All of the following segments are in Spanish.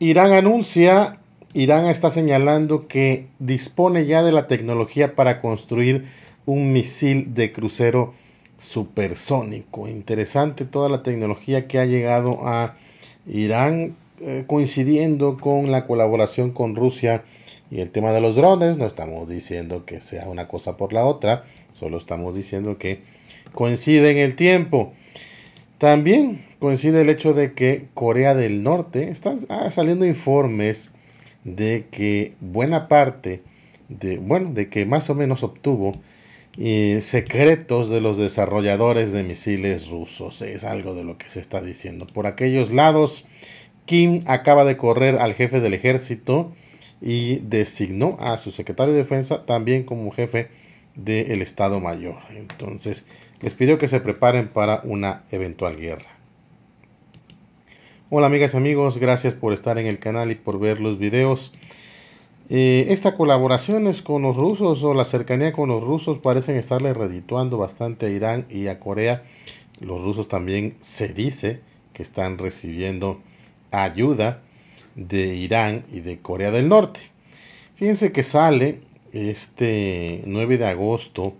Irán anuncia, Irán está señalando que dispone ya de la tecnología para construir un misil de crucero supersónico. Interesante toda la tecnología que ha llegado a Irán, eh, coincidiendo con la colaboración con Rusia y el tema de los drones. No estamos diciendo que sea una cosa por la otra, solo estamos diciendo que coincide en el tiempo. También coincide el hecho de que Corea del Norte está ah, saliendo informes de que buena parte de, bueno, de que más o menos obtuvo eh, secretos de los desarrolladores de misiles rusos. Es algo de lo que se está diciendo. Por aquellos lados, Kim acaba de correr al jefe del ejército y designó a su secretario de defensa también como jefe del Estado Mayor. Entonces les pido que se preparen para una eventual guerra. Hola amigas y amigos, gracias por estar en el canal y por ver los videos. Eh, esta colaboración colaboraciones con los rusos o la cercanía con los rusos parecen estarle redituando bastante a Irán y a Corea. Los rusos también se dice que están recibiendo ayuda de Irán y de Corea del Norte. Fíjense que sale este 9 de agosto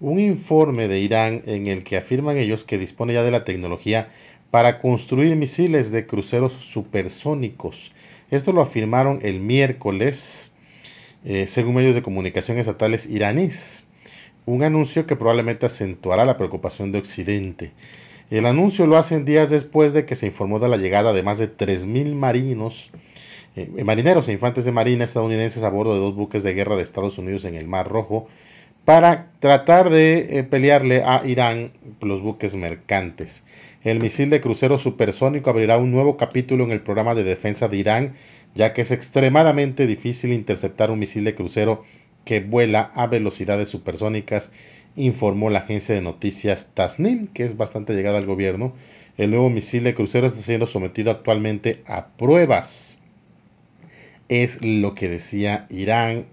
un informe de Irán en el que afirman ellos que dispone ya de la tecnología para construir misiles de cruceros supersónicos. Esto lo afirmaron el miércoles, eh, según medios de comunicación estatales iraníes. Un anuncio que probablemente acentuará la preocupación de Occidente. El anuncio lo hacen días después de que se informó de la llegada de más de 3.000 marinos eh, eh, marineros e infantes de marina estadounidenses a bordo de dos buques de guerra de Estados Unidos en el Mar Rojo para tratar de eh, pelearle a Irán los buques mercantes. El misil de crucero supersónico abrirá un nuevo capítulo en el programa de defensa de Irán, ya que es extremadamente difícil interceptar un misil de crucero que vuela a velocidades supersónicas, informó la agencia de noticias Tasnim, que es bastante llegada al gobierno. El nuevo misil de crucero está siendo sometido actualmente a pruebas es lo que decía Irán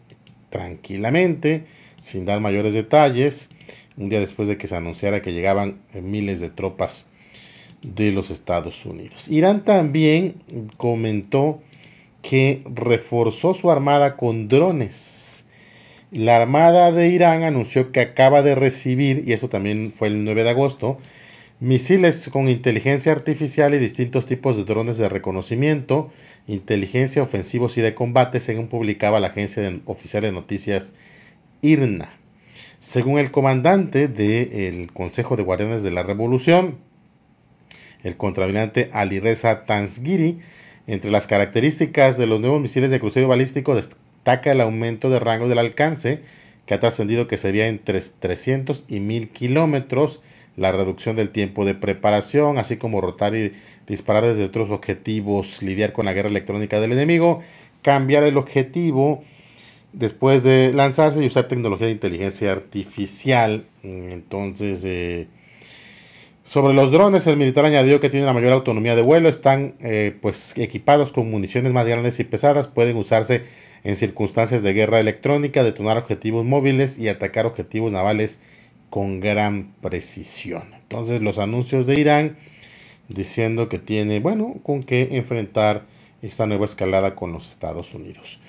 tranquilamente, sin dar mayores detalles, un día después de que se anunciara que llegaban eh, miles de tropas de los Estados Unidos. Irán también comentó que reforzó su armada con drones. La Armada de Irán anunció que acaba de recibir, y eso también fue el 9 de agosto, Misiles con inteligencia artificial y distintos tipos de drones de reconocimiento, inteligencia, ofensivos y de combate, según publicaba la agencia oficial de noticias IRNA. Según el comandante del Consejo de Guardianes de la Revolución, el contravinante Alireza Tansgiri, entre las características de los nuevos misiles de crucero balístico destaca el aumento de rango del alcance, que ha trascendido que sería entre 300 y 1000 kilómetros, la reducción del tiempo de preparación, así como rotar y disparar desde otros objetivos, lidiar con la guerra electrónica del enemigo, cambiar el objetivo después de lanzarse y usar tecnología de inteligencia artificial. Entonces, eh, sobre los drones, el militar añadió que tienen la mayor autonomía de vuelo, están eh, pues equipados con municiones más grandes y pesadas, pueden usarse en circunstancias de guerra electrónica, detonar objetivos móviles y atacar objetivos navales con gran precisión. Entonces los anuncios de Irán diciendo que tiene, bueno, con qué enfrentar esta nueva escalada con los Estados Unidos.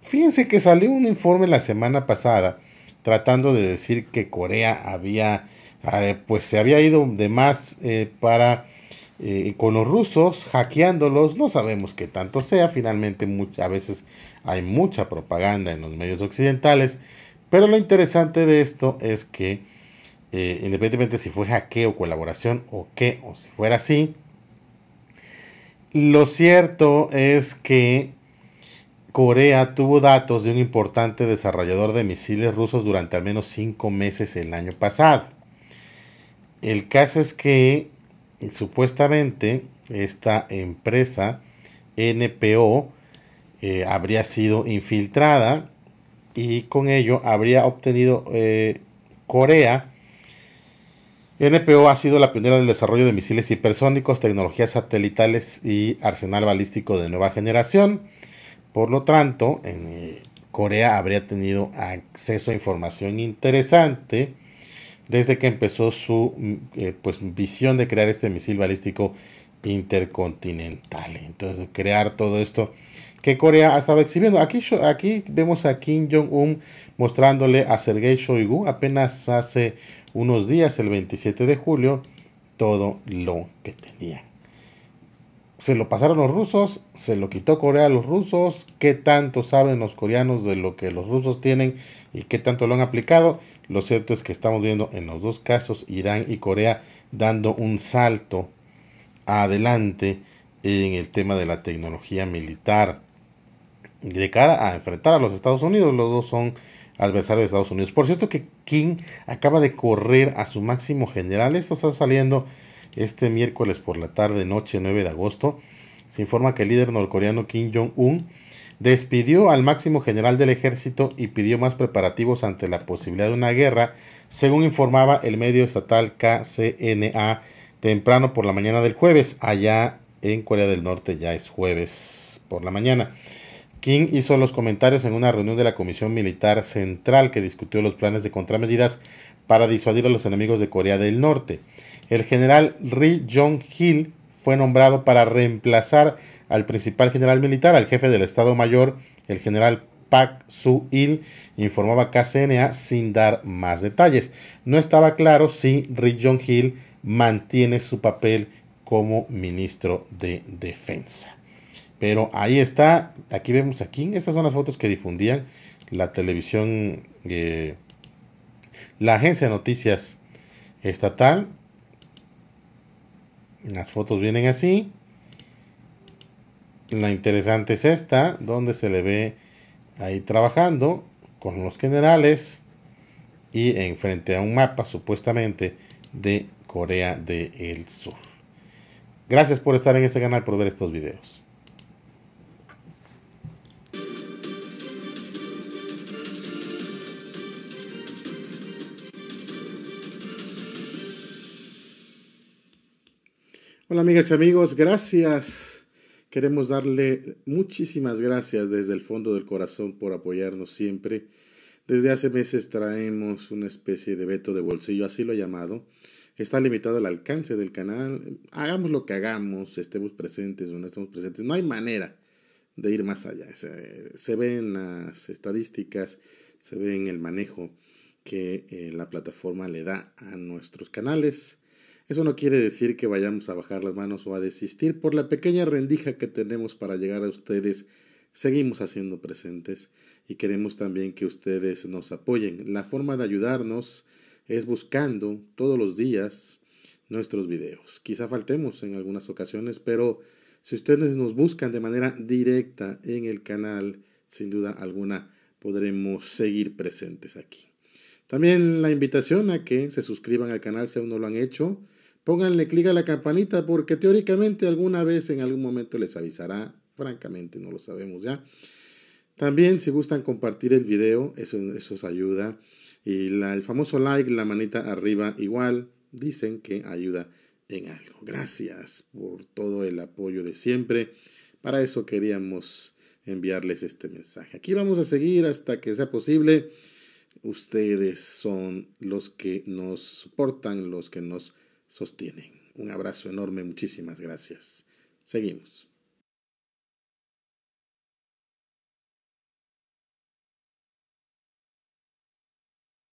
Fíjense que salió un informe la semana pasada tratando de decir que Corea había, eh, pues se había ido de más eh, para eh, con los rusos, hackeándolos, no sabemos qué tanto sea, finalmente muchas a veces hay mucha propaganda en los medios occidentales, pero lo interesante de esto es que eh, independientemente si fue hackeo, colaboración o qué, o si fuera así, lo cierto es que Corea tuvo datos de un importante desarrollador de misiles rusos durante al menos cinco meses el año pasado. El caso es que supuestamente esta empresa NPO eh, habría sido infiltrada y con ello habría obtenido eh, Corea NPO ha sido la pionera del desarrollo de misiles hipersónicos, tecnologías satelitales y arsenal balístico de nueva generación. Por lo tanto, en eh, Corea habría tenido acceso a información interesante desde que empezó su mm, eh, pues, visión de crear este misil balístico intercontinental. Entonces, crear todo esto que Corea ha estado exhibiendo. Aquí, aquí vemos a Kim Jong-un mostrándole a Sergei Shoigu apenas hace unos días, el 27 de julio, todo lo que tenía. Se lo pasaron los rusos, se lo quitó Corea a los rusos. ¿Qué tanto saben los coreanos de lo que los rusos tienen y qué tanto lo han aplicado? Lo cierto es que estamos viendo en los dos casos Irán y Corea dando un salto adelante en el tema de la tecnología militar de cara a enfrentar a los Estados Unidos. Los dos son adversarios de Estados Unidos. Por cierto que King acaba de correr a su máximo general. Esto está saliendo este miércoles por la tarde, noche 9 de agosto. Se informa que el líder norcoreano Kim Jong-un despidió al máximo general del ejército y pidió más preparativos ante la posibilidad de una guerra, según informaba el medio estatal KCNA temprano por la mañana del jueves. Allá en Corea del Norte ya es jueves por la mañana. King hizo los comentarios en una reunión de la Comisión Militar Central que discutió los planes de contramedidas para disuadir a los enemigos de Corea del Norte. El general Ri Jong-hil fue nombrado para reemplazar al principal general militar, al jefe del Estado Mayor, el general Pak Su-il, informaba KCNA sin dar más detalles. No estaba claro si Ri Jong-hil mantiene su papel como ministro de Defensa. Pero ahí está, aquí vemos aquí, estas son las fotos que difundían la televisión, eh, la agencia de noticias estatal. Las fotos vienen así. La interesante es esta, donde se le ve ahí trabajando con los generales y enfrente a un mapa supuestamente de Corea del Sur. Gracias por estar en este canal, por ver estos videos. Hola amigas y amigos, gracias. Queremos darle muchísimas gracias desde el fondo del corazón por apoyarnos siempre. Desde hace meses traemos una especie de veto de bolsillo, así lo he llamado. Está limitado el alcance del canal. Hagamos lo que hagamos, estemos presentes o no estemos presentes. No hay manera de ir más allá. Se, ven las estadísticas, se ven el manejo que eh, la plataforma le da a nuestros canales eso no quiere decir que vayamos a bajar las manos o a desistir. Por la pequeña rendija que tenemos para llegar a ustedes, seguimos haciendo presentes y queremos también que ustedes nos apoyen. La forma de ayudarnos es buscando todos los días nuestros videos. Quizá faltemos en algunas ocasiones, pero si ustedes nos buscan de manera directa en el canal, sin duda alguna podremos seguir presentes aquí. También la invitación a que se suscriban al canal si aún no lo han hecho. Pónganle clic a la campanita porque teóricamente alguna vez en algún momento les avisará. Francamente no lo sabemos ya. También si gustan compartir el video, eso, eso os ayuda. Y el famoso like, la manita arriba igual, dicen que ayuda en algo. Gracias por todo el apoyo de siempre. Para eso queríamos enviarles este mensaje. Aquí vamos a seguir hasta que sea posible. Ustedes son los que nos soportan, los que nos sostienen. Un abrazo enorme, muchísimas gracias. Seguimos.